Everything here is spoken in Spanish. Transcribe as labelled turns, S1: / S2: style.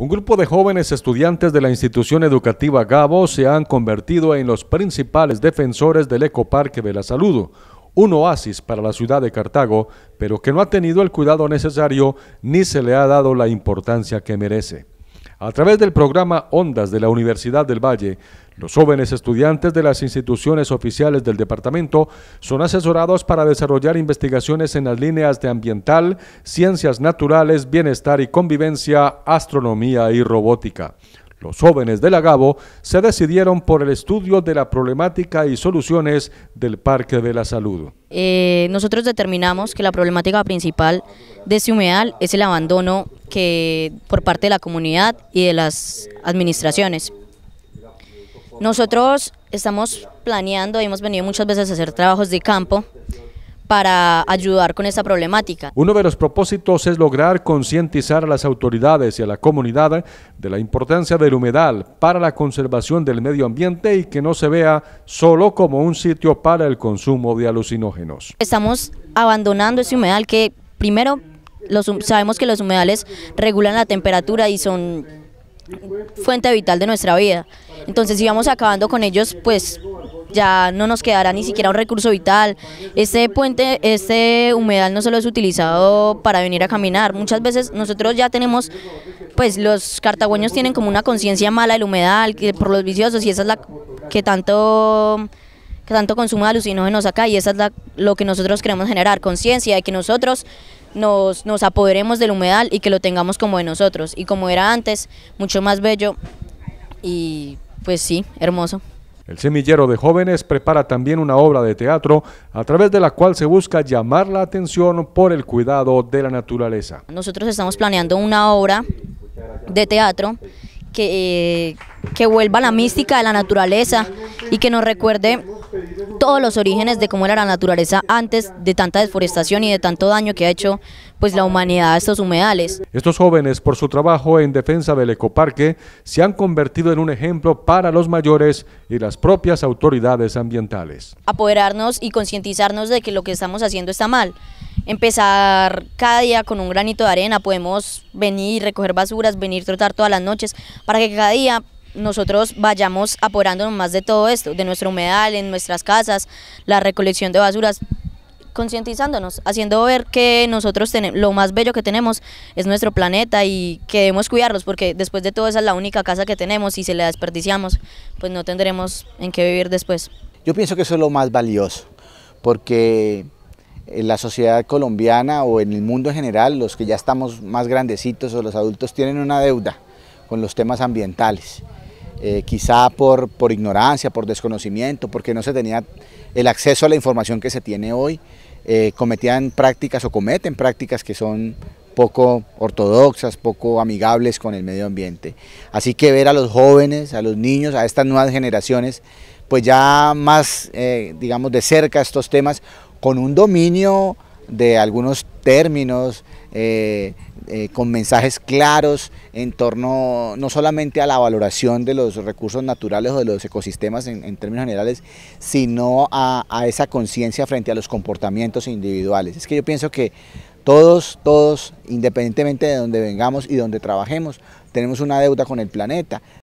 S1: Un grupo de jóvenes estudiantes de la institución educativa Gabo se han convertido en los principales defensores del Ecoparque de la Salud, un oasis para la ciudad de Cartago, pero que no ha tenido el cuidado necesario ni se le ha dado la importancia que merece. A través del programa Ondas de la Universidad del Valle, los jóvenes estudiantes de las instituciones oficiales del departamento son asesorados para desarrollar investigaciones en las líneas de ambiental, ciencias naturales, bienestar y convivencia, astronomía y robótica. Los jóvenes de Lagabo se decidieron por el estudio de la problemática y soluciones del Parque de la Salud.
S2: Eh, nosotros determinamos que la problemática principal de este humedal es el abandono que por parte de la comunidad y de las administraciones. Nosotros estamos planeando y hemos venido muchas veces a hacer trabajos de campo para ayudar con esta problemática.
S1: Uno de los propósitos es lograr concientizar a las autoridades y a la comunidad de la importancia del humedal para la conservación del medio ambiente y que no se vea solo como un sitio para el consumo de alucinógenos.
S2: Estamos abandonando ese humedal que primero los, sabemos que los humedales regulan la temperatura y son fuente vital de nuestra vida. Entonces si vamos acabando con ellos, pues ya no nos quedará ni siquiera un recurso vital. Este puente, este humedal no solo es utilizado para venir a caminar, muchas veces nosotros ya tenemos, pues los cartagüeños tienen como una conciencia mala del humedal, por los viciosos y esa es la que tanto que tanto consumo alucinógenos acá y esa es la, lo que nosotros queremos generar, conciencia de que nosotros nos, apoderemos del humedal y que lo tengamos como de nosotros. Y como era antes, mucho más bello y pues sí, hermoso.
S1: El semillero de jóvenes prepara también una obra de teatro a través de la cual se busca llamar la atención por el cuidado de la naturaleza.
S2: Nosotros estamos planeando una obra de teatro que, eh, que vuelva a la mística de la naturaleza y que nos recuerde todos los orígenes de cómo era la naturaleza antes de tanta deforestación y de tanto daño que ha hecho pues la humanidad a estos humedales.
S1: Estos jóvenes por su trabajo en defensa del ecoparque se han convertido en un ejemplo para los mayores y las propias autoridades ambientales.
S2: Apoderarnos y concientizarnos de que lo que estamos haciendo está mal. Empezar cada día con un granito de arena, podemos venir, recoger basuras, venir trotar todas las noches para que cada día nosotros vayamos apurándonos más de todo esto, de nuestro humedal, en nuestras casas, la recolección de basuras, concientizándonos, haciendo ver que nosotros tenemos, lo más bello que tenemos es nuestro planeta y que debemos cuidarlos, porque después de todo esa es la única casa que tenemos y si la desperdiciamos, pues no tendremos en qué vivir después.
S3: Yo pienso que eso es lo más valioso, porque en la sociedad colombiana o en el mundo en general, los que ya estamos más grandecitos o los adultos tienen una deuda con los temas ambientales. Eh, quizá por, por ignorancia, por desconocimiento, porque no se tenía el acceso a la información que se tiene hoy, eh, cometían prácticas o cometen prácticas que son poco ortodoxas, poco amigables con el medio ambiente. Así que ver a los jóvenes, a los niños, a estas nuevas generaciones, pues ya más, eh, digamos, de cerca estos temas, con un dominio de algunos términos, eh, con mensajes claros en torno no solamente a la valoración de los recursos naturales o de los ecosistemas en, términos generales, sino a, a esa conciencia frente a los comportamientos individuales. Es que yo pienso que todos, todos, independientemente de donde vengamos y donde trabajemos, tenemos una deuda con el planeta,